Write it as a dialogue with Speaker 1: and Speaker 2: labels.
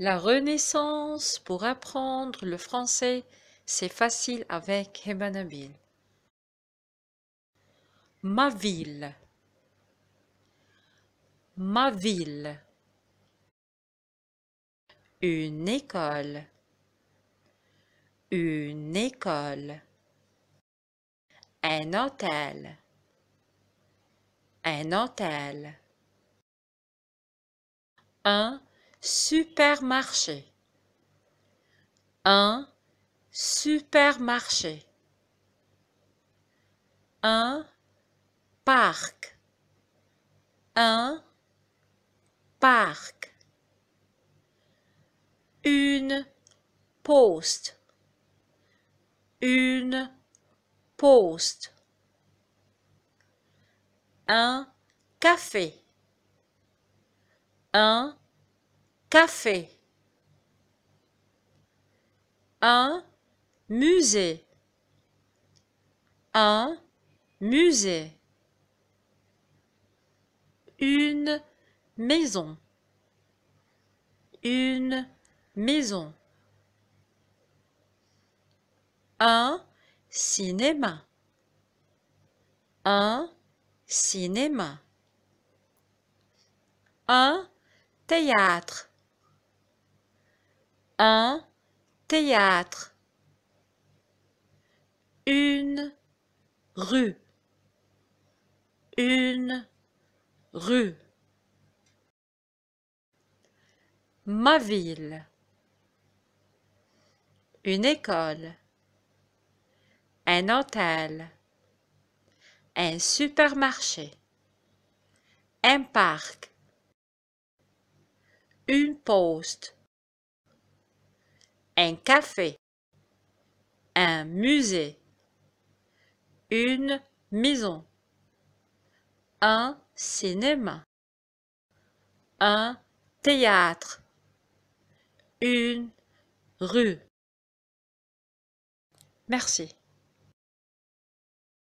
Speaker 1: La renaissance pour apprendre le français, c'est facile avec Hebanabil. Ma ville. Ma ville. Une école. Une école. Un hôtel. Un hôtel. Un supermarché un supermarché un parc un parc une poste une poste un café un café un musée un musée une maison une maison un cinéma un cinéma un théâtre un théâtre, une rue, une rue, ma ville, une école, un hôtel, un supermarché, un parc, une poste, un café, un musée, une maison, un cinéma, un théâtre, une rue. Merci.